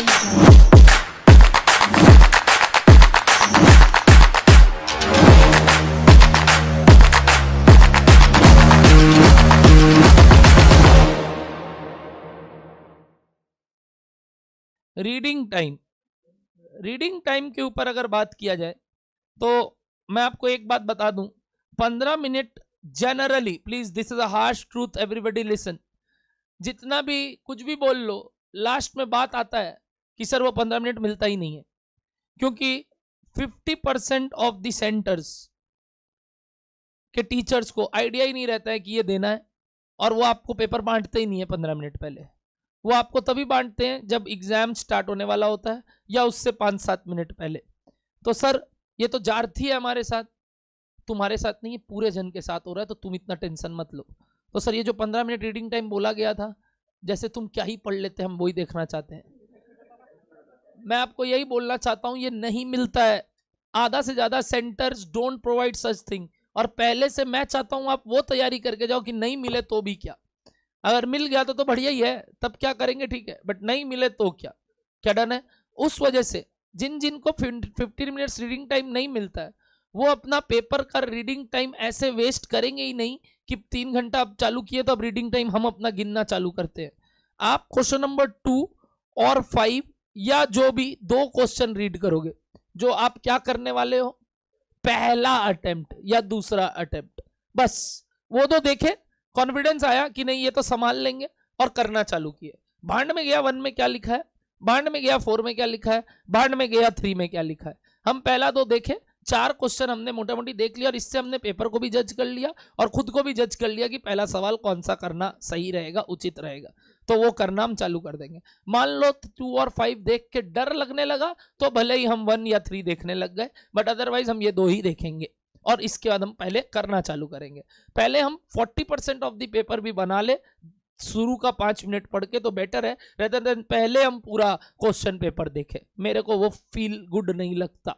reading time reading time के ऊपर अगर बात किया जाए तो मैं आपको एक बात बता दूं पंद्रह minute generally please this is a harsh truth everybody listen जितना भी कुछ भी बोल लो लास्ट में बात आता है कि सर वो पंद्रह मिनट मिलता ही नहीं है क्योंकि fifty percent of the centres के टीचर्स को आइडिया ही नहीं रहता है कि ये देना है और वो आपको पेपर बांटते ही नहीं है पंद्रह मिनट पहले वो आपको तभी बांटते हैं जब एग्जाम स्टार्ट होने वाला होता है या उससे पाँच सात मिनट पहले तो सर ये तो जारथी है हमारे साथ तुम्हारे साथ नहीं है पूरे जन के साथ हो रहा है तो तुम इतना टेंशन मत लो तो सर ये जो पंद्रह मिनट रीडिंग टाइम बोला गया था जैसे तुम क्या ही पढ़ लेते हम वही देखना चाहते हैं मैं आपको यही बोलना चाहता हूँ ये नहीं मिलता है आधा से ज़्यादा centres don't provide such thing और पहले से मैं चाहता हूँ आप वो तैयारी करके जाओ कि नहीं मिले तो भी क्या अगर मिल गया तो तो बढ़िया ही है तब क्या करेंगे ठीक है बट नहीं मिले तो क्या क्या डन है उस वजह से जिन जिनको फिफ्टीन मिनट्स रीडिंग टाइम नहीं मिलता है वो अपना पेपर का रीडिंग टाइम ऐसे वेस्ट करेंगे ही नहीं कि तीन घंटा अब चालू किए तो अब रीडिंग टाइम हम अपना गिनना चालू करते हैं आप क्वेश्चन नंबर टू और फाइव या जो भी दो क्वेश्चन रीड करोगे जो आप क्या करने वाले हो पहला अटेम्प्ट या दूसरा अटेम्प्ट बस वो तो देखे कॉन्फिडेंस आया कि नहीं ये तो संभाल लेंगे और करना चालू किया भांड में गया वन में क्या लिखा है भांड में गया फोर में क्या लिखा है भांड में गया थ्री में क्या लिखा है हम पहला दो देखे चार क्वेश्चन हमने मोटा मोटी देख लिया और इससे हमने पेपर को भी जज कर लिया और खुद को भी जज कर लिया कि पहला सवाल कौन सा करना सही रहेगा उचित रहेगा तो वो करना हम चालू कर देंगे मान लो टू और फाइव देख के डर लगने लगा तो भले ही हम वन या थ्री देखने लग गए बट अदरवाइज हम ये दो ही देखेंगे और इसके बाद हम पहले करना चालू करेंगे पहले हम forty percent of the paper भी बना ले शुरू का पांच मिनट पढ़ के तो बेटर है रेदर देन पहले हम पूरा क्वेश्चन पेपर देखें मेरे को वो फील गुड नहीं लगता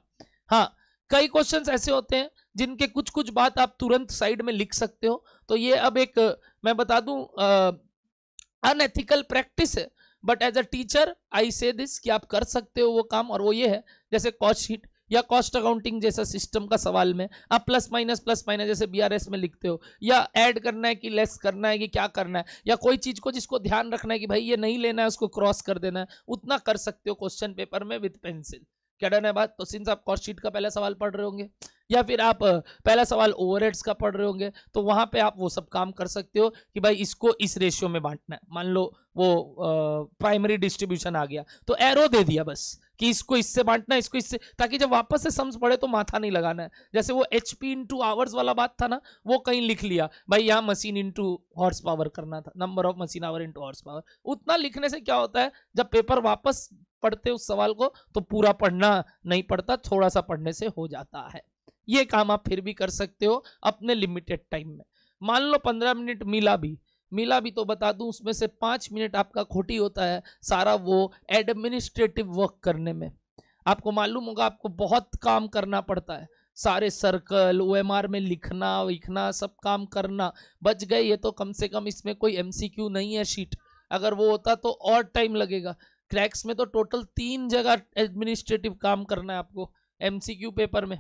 हाँ कई क्वेश्चंस ऐसे होते हैं जिनके कुछ कुछ बात आप तुरंत साइड में लिख सकते हो तो ये अब एक मैं बता दूं अनएथिकल प्रैक्टिस है but as a teacher I say this कि आप कर सकते हो वो काम और वो ये है जैसे कॉस्ट शीट या कॉस्ट अकाउंटिंग जैसा सिस्टम का सवाल में आप प्लस माइनस प्लस माइनस जैसे बीआरएस में लिखते हो या ऐड करना है कि लेस करना है कि क्या करना है या कोई चीज़ को जिसको ध्यान रखना है कि भाई ये नहीं लेना है उसको क्रॉस कर देना है उतना कर सकते हो क्वेश्चन पेपर में विथ पेंसिल क्या डन है बात तो सिंस आप कॉस्ट शीट का पहला सवाल पढ़ रहे होंगे या फिर आप पहला सवाल ओवर का पढ़ रहे होंगे तो वहाँ पे आप वो सब काम कर सकते हो कि भाई इसको इस रेशियो में बांटना है मान लो वो प्राइमरी डिस्ट्रीब्यूशन आ गया तो एरो दे दिया बस कि इसको इससे बांटना है इसको इससे ताकि जब वापस से सम्स पड़े तो माथा नहीं लगाना है जैसे वो एच पी आवर्स वाला बात था ना वो कहीं लिख लिया भाई यहाँ मशीन इंटू हॉर्स पावर करना था number of machine hour into horsepower उतना लिखने से क्या होता है जब पेपर वापस पढ़ते उस सवाल को तो पूरा पढ़ना नहीं पड़ता थोड़ा सा पढ़ने से हो जाता है ये काम आप फिर भी कर सकते हो अपने लिमिटेड टाइम में मान लो पंद्रह मिनट मिला भी मिला भी तो बता दूं उसमें से पाँच मिनट आपका खोटी होता है सारा वो एडमिनिस्ट्रेटिव वर्क करने में आपको मालूम होगा आपको बहुत काम करना पड़ता है सारे सर्कल ओ में लिखना लिखना सब काम करना बच गए ये तो कम से कम इसमें कोई एम नहीं है शीट अगर वो होता तो और टाइम लगेगा क्रैक्स में तो टोटल तीन जगह एडमिनिस्ट्रेटिव काम करना है आपको एम पेपर में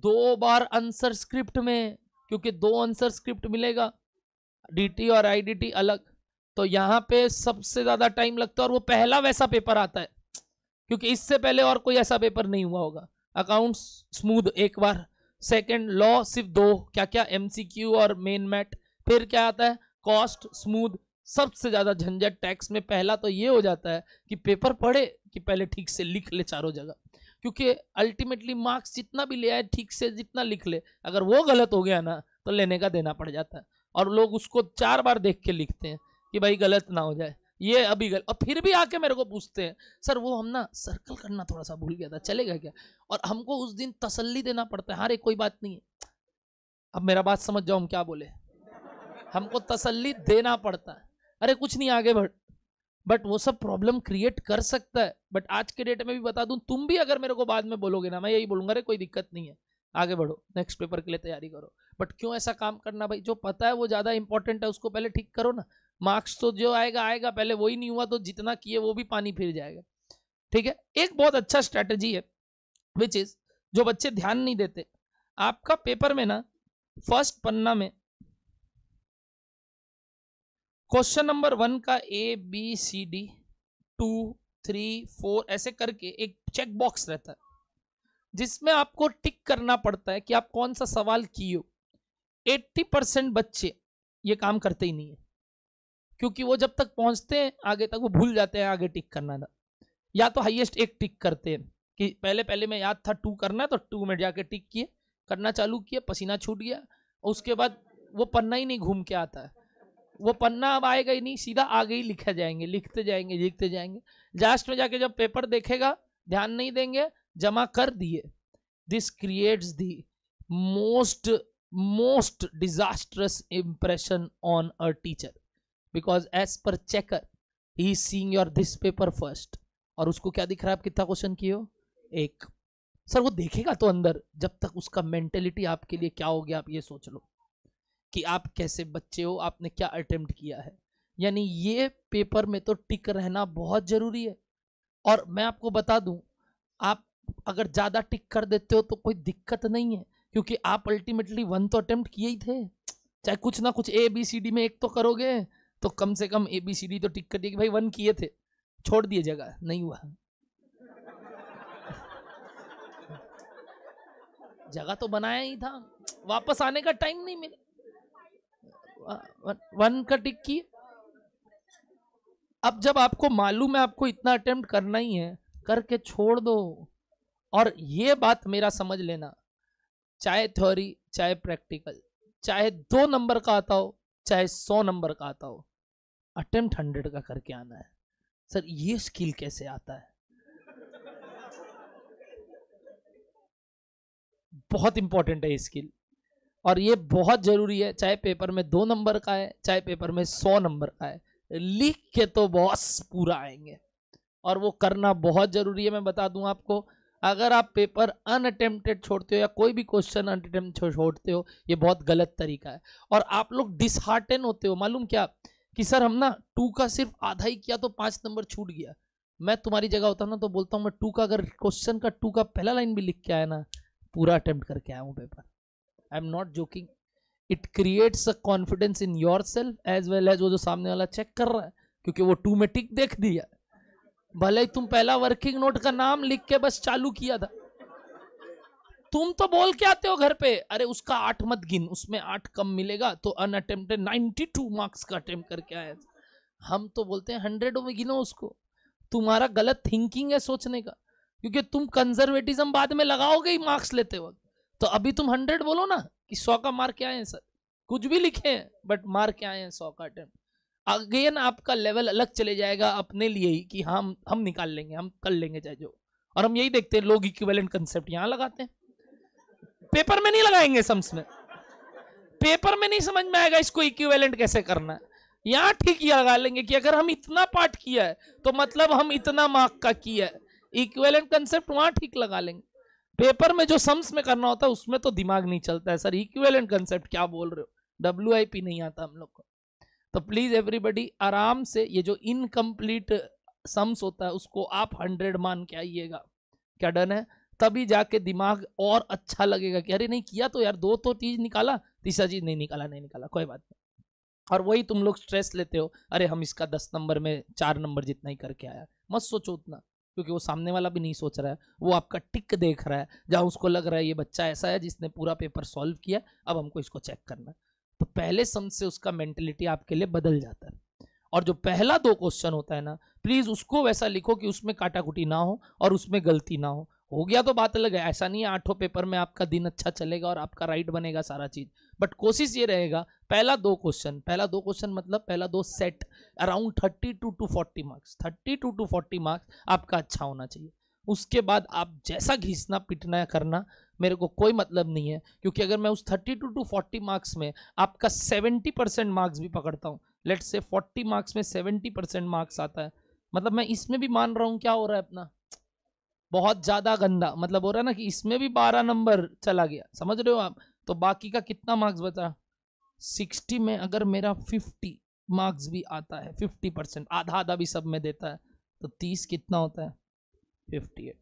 दो बार आंसर स्क्रिप्ट में क्योंकि दो आंसर स्क्रिप्ट मिलेगा डीटी और आईडीटी अलग तो यहाँ पे सबसे ज़्यादा टाइम लगता है और वो पहला वैसा पेपर आता है क्योंकि इससे पहले और कोई ऐसा पेपर नहीं हुआ होगा अकाउंट्स स्मूथ एक बार सेकंड लॉ सिर्फ दो क्या क्या एमसीक्यू और मेन मैट फिर क्या आता है कॉस्ट स्मूथ सबसे ज़्यादा झंझट टैक्स में पहला तो ये हो जाता है कि पेपर पढ़े कि पहले ठीक से लिख ले चारों जगह क्योंकि अल्टीमेटली मार्क्स जितना भी ले आए ठीक से जितना लिख ले अगर वो गलत हो गया ना तो लेने का देना पड़ जाता है और लोग उसको चार बार देख के लिखते हैं कि भाई गलत ना हो जाए ये अभी गलत और फिर भी आके मेरे को पूछते हैं सर वो हम ना सर्कल करना थोड़ा सा भूल गया था चलेगा क्या और हमको उस दिन तसल्ली देना पड़ता है अरे हाँ कोई बात नहीं है अब मेरा बात समझ जाओ हम क्या बोले हमको तसल्ली देना पड़ता है अरे कुछ नहीं आगे बढ़ बट वो सब प्रॉब्लम क्रिएट कर सकता है बट आज के डेट में भी बता दूं तुम भी अगर मेरे को बाद में बोलोगे ना मैं यही बोलूंगा अरे कोई दिक्कत नहीं है आगे बढ़ो नेक्स्ट पेपर के लिए तैयारी करो बट क्यों ऐसा काम करना भाई जो पता है वो ज़्यादा इंपॉर्टेंट है उसको पहले ठीक करो ना मार्क्स तो जो आएगा आएगा पहले वही नहीं हुआ तो जितना किए वो भी पानी फिर जाएगा ठीक है एक बहुत अच्छा स्ट्रैटेजी है विच इज़ जो बच्चे ध्यान नहीं देते आपका पेपर में ना फर्स्ट पन्ना में क्वेश्चन नंबर वन का A B C D two three four ऐसे करके एक चेक बॉक्स रहता है जिसमें आपको टिक करना पड़ता है कि आप कौन सा सवाल किए 80 परसेंट बच्चे ये काम करते ही नहीं है क्योंकि वो जब तक पहुंचते हैं आगे तक वो भूल जाते हैं आगे टिक करना था या तो हाईएस्ट एक टिक करते हैं कि पहले पहले मैं याद था टू करना तो टू में जाके टिक किए करना चालू किया पसीना छूट गया उसके बाद वो पन्ना ही नहीं घूम के आता है वो पन्ना अब आएगा ही नहीं सीधा आगे ही लिखा जाएंगे लिखते जाएंगे लिखते जाएंगे लास्ट में जाके जब पेपर देखेगा ध्यान नहीं देंगे जमा कर दिए this creates the most most disastrous impression on a teacher because as per checker ही seeing your this paper first और उसको क्या दिख रहा है आप कितना क्वेश्चन किए हो एक सर वो देखेगा तो अंदर जब तक उसका मेंटेलिटी आपके लिए क्या हो गया आप ये सोच लो कि आप कैसे बच्चे हो आपने क्या अटेम्प्ट किया है यानी ये पेपर में तो टिक रहना बहुत ज़रूरी है और मैं आपको बता दूं आप अगर ज़्यादा टिक कर देते हो तो कोई दिक्कत नहीं है क्योंकि आप अल्टीमेटली वन तो अटेम्प्ट किए ही थे चाहे कुछ ना कुछ ए बी सी डी में एक तो करोगे तो कम से कम ए बी सी डी तो टिक कर दिए भाई वन किए थे छोड़ दिए जगह नहीं हुआ जगह तो बनाया ही था वापस आने का टाइम नहीं मिला वन का टिक की अब जब आपको मालूम है आपको इतना अटेम्प्ट करना ही है करके छोड़ दो और ये बात मेरा समझ लेना चाहे थ्योरी चाहे प्रैक्टिकल चाहे दो नंबर का आता हो चाहे सौ नंबर का आता हो अटेम्प्ट हंड्रेड का करके आना है सर ये स्किल कैसे आता है बहुत इंपॉर्टेंट है ये स्किल और ये बहुत ज़रूरी है चाहे पेपर में दो नंबर का है चाहे पेपर में सौ नंबर का है लिख के तो बॉस पूरा आएंगे और वो करना बहुत ज़रूरी है मैं बता दूं आपको अगर आप पेपर अनअटेम्प्टेड छोड़ते हो या कोई भी क्वेश्चन अनअटेम्प्ट छोड़ते हो ये बहुत गलत तरीका है और आप लोग डिसहार्टन होते हो मालूम क्या कि सर हम ना टू का सिर्फ आधा ही किया तो पाँच नंबर छूट गया मैं तुम्हारी जगह होता ना तो बोलता हूँ मैं टू का अगर क्वेश्चन का टू का पहला लाइन भी लिख के आया ना पूरा अटेम्प्ट करके आया हूँ paper I am not joking it creates a confidence in yourself as well as वो जो सामने वाला चेक कर रहा है क्योंकि वो टू में टिक देख दिया भले ही तुम पहला वर्किंग नोट का नाम लिख के बस चालू किया था तुम तो बोल के आते हो घर पे अरे उसका आठ मत गिन उसमें आठ कम मिलेगा तो un unattempted ninety two marks का अटेम्प्ट करके आया था हम तो बोलते हैं हंड्रेडों में गिनो उसको तुम्हारा गलत थिंकिंग है सोचने का क्योंकि तुम कंजर्वेटिज्म बाद में लगाओगे ही मार्क्स लेते वक्त तो अभी तुम हंड्रेड बोलो ना कि सौ का मार क्या है सर कुछ भी लिखे हैं बट मार के आए हैं सौ का अटेम्प्ट अगेन आपका लेवल अलग चले जाएगा अपने लिए ही कि हम हम निकाल लेंगे हम कर लेंगे चाहे जो और हम यही देखते हैं लोग इक्विवेलेंट कंसेप्ट यहाँ लगाते हैं पेपर में नहीं लगाएंगे सम्स में पेपर में नहीं समझ में आएगा इसको इक्विवेलेंट कैसे करना है यहाँ ठीक ही लगा लेंगे कि अगर हम इतना पार्ट किया है तो मतलब हम इतना मार्क का किया है इक्वेलेंट कंसेप्ट वहां ठीक लगा लेंगे पेपर में जो सम्स में करना होता है उसमें तो दिमाग नहीं चलता है सर इक्वेलेंट कंसेप्ट क्या बोल रहे हो डब्ल्यू नहीं आता हम लोग को तो प्लीज एवरीबडी आराम से ये जो इनकम्प्लीट सम्स होता है उसको आप हंड्रेड मान के आइएगा क्या डन है तभी जाके दिमाग और अच्छा लगेगा कि अरे नहीं किया तो यार दो तो चीज निकाला तीसरा चीज नहीं निकाला नहीं निकाला कोई बात नहीं और वही तुम लोग स्ट्रेस लेते हो अरे हम इसका दस नंबर में चार नंबर जितना ही करके आया मत सोचो उतना क्योंकि वो सामने वाला भी नहीं सोच रहा है वो आपका टिक देख रहा है जहाँ उसको लग रहा है ये बच्चा ऐसा है जिसने पूरा पेपर सॉल्व किया अब हमको इसको चेक करना है तो पहले सम से उसका मेंटेलिटी आपके लिए बदल जाता है और जो पहला दो क्वेश्चन होता है ना प्लीज़ उसको वैसा लिखो कि उसमें काटाकुटी ना हो और उसमें गलती ना हो हो गया तो बात अलग है ऐसा नहीं है आठों पेपर में आपका दिन अच्छा चलेगा और आपका राइट बनेगा सारा चीज़ बट कोशिश ये रहेगा पहला दो क्वेश्चन पहला दो क्वेश्चन मतलब पहला दो set around thirty two to forty marks thirty two to forty marks आपका अच्छा होना चाहिए उसके बाद आप जैसा घिसना पिटना करना मेरे को कोई मतलब नहीं है क्योंकि अगर मैं उस thirty two to forty marks में आपका सेवेंटी परसेंट मार्क्स भी पकड़ता हूँ लेट से फोर्टी मार्क्स में सेवेंटी परसेंट मार्क्स आता है मतलब मैं इसमें भी मान रहा हूँ क्या हो रहा है अपना बहुत ज़्यादा गंदा मतलब हो रहा है ना कि इसमें भी बारह नंबर चला गया समझ रहे हो आप तो बाकी का कितना मार्क्स बचा सिक्सटी में अगर मेरा फिफ्टी मार्क्स भी आता है फिफ्टी परसेंट आधा आधा भी सब में देता है तो तीस कितना होता है फिफ्टी एट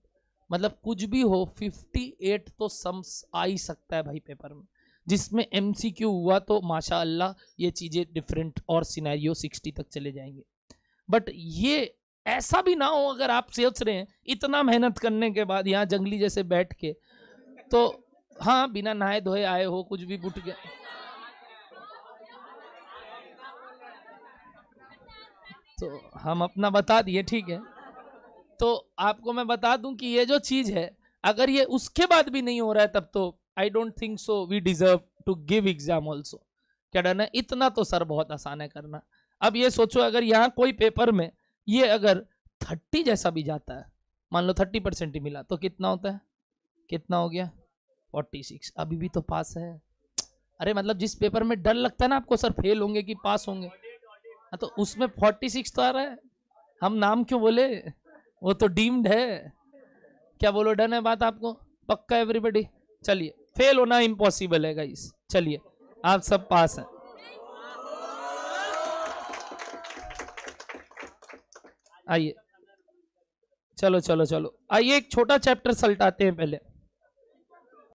मतलब कुछ भी हो फिफ्टी एट तो सम्स आ ही सकता है भाई पेपर में जिसमें एम सी क्यू हुआ तो माशा ये चीज़ें डिफरेंट और सिनेरियो सिक्सटी तक चले जाएंगे बट ये ऐसा भी ना हो अगर आप सोच रहे हैं इतना मेहनत करने के बाद यहाँ जंगली जैसे बैठ के तो हाँ बिना नहाए धोए आए हो कुछ भी बुट गया तो हम अपना बता दिए ठीक है तो आपको मैं बता दूं कि ये जो चीज़ है अगर ये उसके बाद भी नहीं हो रहा है तब तो I don't think so we deserve to give exam also क्या डरना इतना तो सर बहुत आसान है करना अब ये सोचो अगर यहाँ कोई पेपर में ये अगर थर्टी जैसा भी जाता है मान लो थर्टी परसेंट ही मिला तो कितना होता है कितना हो गया फोर्टी सिक्स अभी भी तो पास है अरे मतलब जिस पेपर में डर लगता है ना आपको सर फेल होंगे कि पास होंगे हाँ, तो उसमें फोर्टी सिक्स तो आ रहा है हम नाम क्यों बोले वो तो डीम्ड है क्या बोलो डन है बात आपको पक्का एवरीबडी चलिए फेल होना इम्पॉसिबल है गाइस चलिए आप सब पास हैं आइए चलो चलो चलो आइए एक छोटा चैप्टर सल्टाते हैं पहले